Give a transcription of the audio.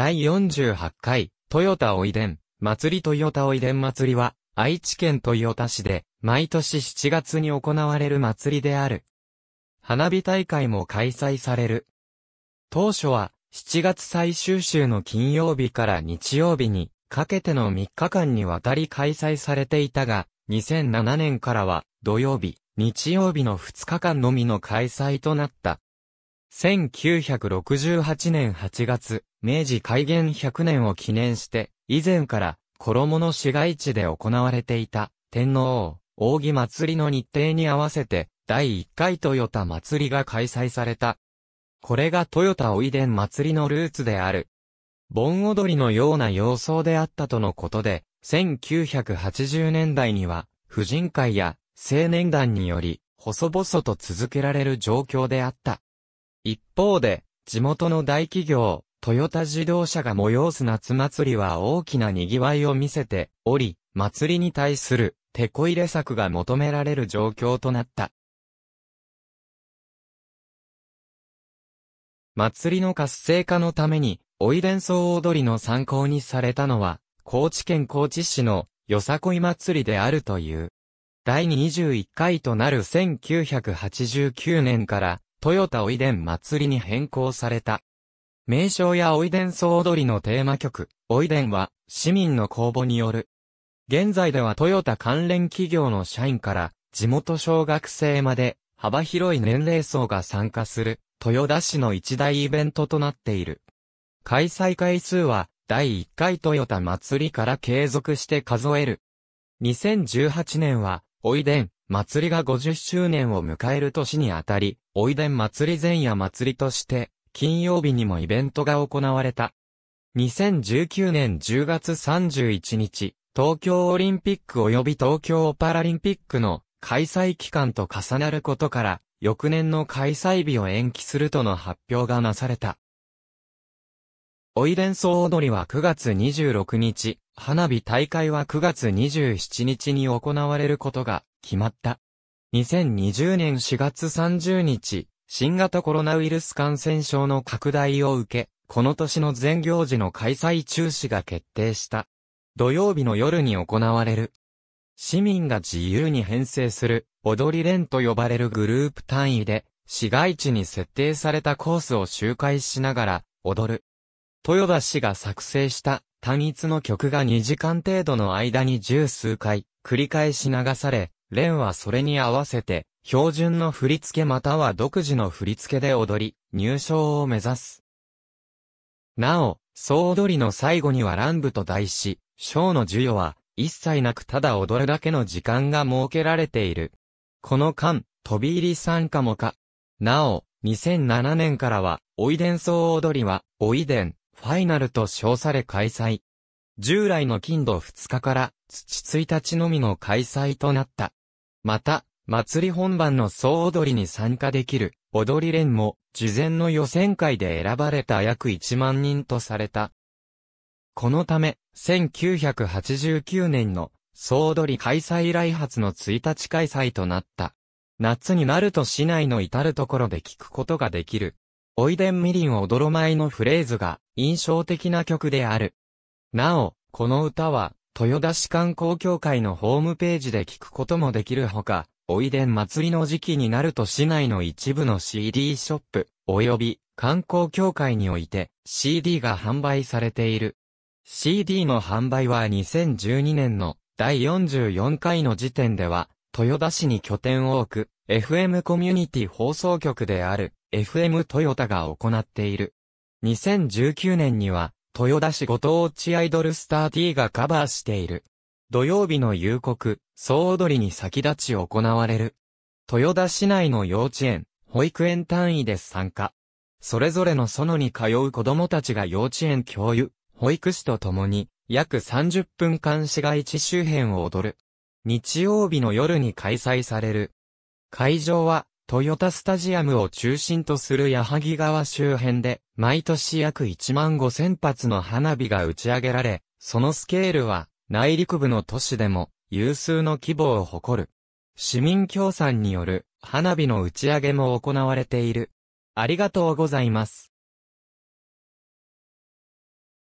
第48回、豊田おいでん、祭りヨタおいでん祭りは、愛知県豊田市で、毎年7月に行われる祭りである。花火大会も開催される。当初は、7月最終週の金曜日から日曜日に、かけての3日間にわたり開催されていたが、2007年からは、土曜日、日曜日の2日間のみの開催となった。1968年8月、明治開元100年を記念して、以前から、衣の市街地で行われていた、天皇扇祭りの日程に合わせて、第1回豊田祭りが開催された。これが豊田おいでん祭りのルーツである。盆踊りのような様相であったとのことで、1980年代には、婦人会や青年団により、細々と続けられる状況であった。一方で、地元の大企業、トヨタ自動車が催す夏祭りは大きな賑わいを見せており、祭りに対する手こ入れ策が求められる状況となった。祭りの活性化のために、おいでんそう踊りの参考にされたのは、高知県高知市のよさこい祭りであるという。第21回となる1989年からトヨタおいでん祭りに変更された。名称やおいでん総踊りのテーマ曲、おいでんは市民の公募による。現在ではトヨタ関連企業の社員から地元小学生まで幅広い年齢層が参加する豊田市の一大イベントとなっている。開催回数は第1回トヨタ祭りから継続して数える。2018年はおいでん祭りが50周年を迎える年にあたり、おいでん祭り前夜祭りとして、金曜日にもイベントが行われた。2019年10月31日、東京オリンピック及び東京パラリンピックの開催期間と重なることから、翌年の開催日を延期するとの発表がなされた。おいでん総踊りは9月26日、花火大会は9月27日に行われることが決まった。2020年4月30日、新型コロナウイルス感染症の拡大を受け、この年の全行事の開催中止が決定した。土曜日の夜に行われる。市民が自由に編成する、踊り連と呼ばれるグループ単位で、市街地に設定されたコースを周回しながら、踊る。豊田氏が作成した単一の曲が2時間程度の間に十数回繰り返し流され、レンはそれに合わせて、標準の振り付けまたは独自の振り付けで踊り、入賞を目指す。なお、総踊りの最後にはラン部と題し、賞の授与は、一切なくただ踊るだけの時間が設けられている。この間、飛び入り参加もか。なお、2007年からは、おいでん総踊りは、おいでん、ファイナルと称され開催。従来の金土2日から、土1日のみの開催となった。また、祭り本番の総踊りに参加できる、踊り連も、事前の予選会で選ばれた約1万人とされた。このため、1989年の総踊り開催以来初の1日開催となった。夏になると市内の至るところで聞くことができる。おいでんみりん踊る前のフレーズが印象的な曲である。なお、この歌は豊田市観光協会のホームページで聞くこともできるほか、おいでん祭りの時期になると市内の一部の CD ショップ、及び観光協会において CD が販売されている。CD の販売は2012年の第44回の時点では、豊田市に拠点を置く FM コミュニティ放送局である FM 豊田が行っている。2019年には豊田市ご当地アイドルスター T がカバーしている。土曜日の夕刻、総踊りに先立ち行われる。豊田市内の幼稚園、保育園単位で参加。それぞれの園に通う子供たちが幼稚園教諭、保育士と共に、約30分間市街地周辺を踊る。日曜日の夜に開催される。会場は、豊田スタジアムを中心とする矢作川周辺で、毎年約1万5千発の花火が打ち上げられ、そのスケールは内陸部の都市でも有数の規模を誇る。市民協賛による花火の打ち上げも行われている。ありがとうございます。